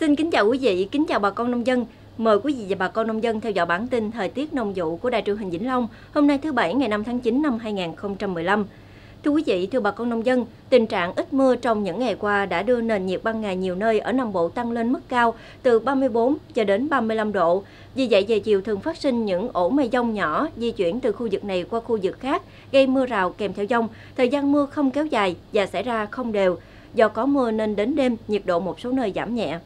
Xin kính chào quý vị, kính chào bà con nông dân. Mời quý vị và bà con nông dân theo dõi bản tin thời tiết nông vụ của Đài truyền hình Vĩnh Long hôm nay thứ Bảy ngày 5 tháng 9 năm 2015. Thưa quý vị, thưa bà con nông dân, tình trạng ít mưa trong những ngày qua đã đưa nền nhiệt ban ngày nhiều nơi ở Nam Bộ tăng lên mức cao từ 34 cho đến 35 độ. Vì vậy, về chiều thường phát sinh những ổ mây dông nhỏ di chuyển từ khu vực này qua khu vực khác, gây mưa rào kèm theo dông. Thời gian mưa không kéo dài và xảy ra không đều. Do có mưa nên đến đêm, nhiệt độ một số nơi giảm nhẹ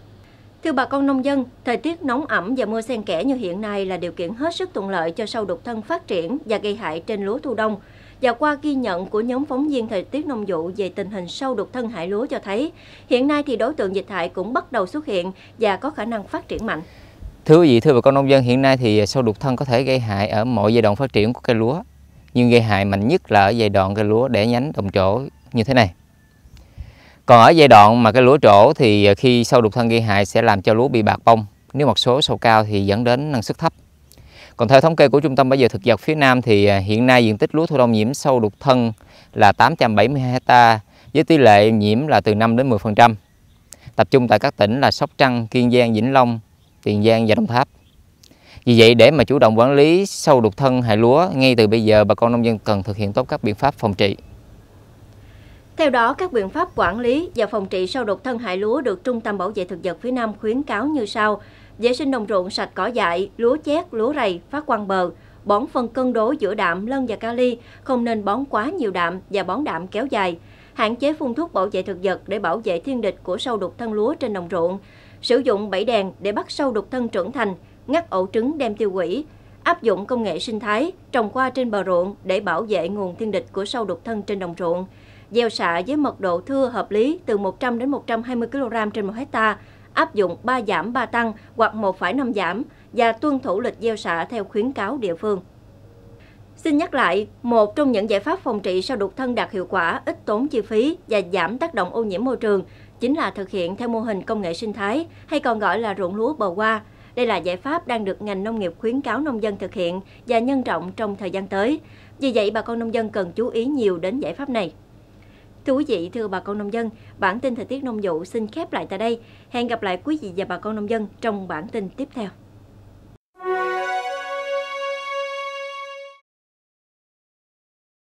thưa bà con nông dân, thời tiết nóng ẩm và mưa xen kẽ như hiện nay là điều kiện hết sức thuận lợi cho sâu đục thân phát triển và gây hại trên lúa thu đông. Và qua ghi nhận của nhóm phóng viên thời tiết nông vụ về tình hình sâu đục thân hại lúa cho thấy, hiện nay thì đối tượng dịch hại cũng bắt đầu xuất hiện và có khả năng phát triển mạnh. Thưa quý vị, thưa bà con nông dân, hiện nay thì sâu đục thân có thể gây hại ở mọi giai đoạn phát triển của cây lúa, nhưng gây hại mạnh nhất là ở giai đoạn cây lúa để nhánh đồng chỗ như thế này. Còn ở giai đoạn mà cái lúa trổ thì à, khi sâu đục thân gây hại sẽ làm cho lúa bị bạc bông. Nếu một số sâu cao thì dẫn đến năng suất thấp. Còn theo thống kê của Trung tâm Bảo vệ Thực vật phía Nam thì à, hiện nay diện tích lúa thu đông nhiễm sâu đục thân là 872 ha với tỷ lệ nhiễm là từ 5 đến 10%. Tập trung tại các tỉnh là Sóc Trăng, Kiên Giang, Vĩnh Long, Tiền Giang và Đồng Tháp. Vì vậy để mà chủ động quản lý sâu đục thân hại lúa ngay từ bây giờ bà con nông dân cần thực hiện tốt các biện pháp phòng trị. Theo đó, các biện pháp quản lý và phòng trị sâu đục thân hại lúa được Trung tâm Bảo vệ Thực vật phía Nam khuyến cáo như sau. Vệ sinh đồng ruộng sạch cỏ dại, lúa chét, lúa rầy, phát quang bờ, bón phân cân đối giữa đạm, lân và kali, không nên bón quá nhiều đạm và bón đạm kéo dài. Hạn chế phun thuốc bảo vệ thực vật để bảo vệ thiên địch của sâu đục thân lúa trên đồng ruộng. Sử dụng bẫy đèn để bắt sâu đục thân trưởng thành, ngắt ổ trứng đem tiêu hủy. Áp dụng công nghệ sinh thái, trồng qua trên bờ ruộng để bảo vệ nguồn thiên địch của sâu đục thân trên đồng ruộng gieo xạ với mật độ thưa hợp lý từ 100 đến 120 kg trên 1 hecta, áp dụng 3 giảm 3 tăng hoặc 1,5 giảm và tuân thủ lịch gieo xạ theo khuyến cáo địa phương. Xin nhắc lại, một trong những giải pháp phòng trị sau đục thân đạt hiệu quả, ít tốn chi phí và giảm tác động ô nhiễm môi trường chính là thực hiện theo mô hình công nghệ sinh thái hay còn gọi là ruộng lúa bầu hoa. Đây là giải pháp đang được ngành nông nghiệp khuyến cáo nông dân thực hiện và nhân rộng trong thời gian tới. Vì vậy, bà con nông dân cần chú ý nhiều đến giải pháp này. Thưa quý vị, thưa bà con nông dân, bản tin thời tiết nông vụ xin khép lại tại đây. Hẹn gặp lại quý vị và bà con nông dân trong bản tin tiếp theo.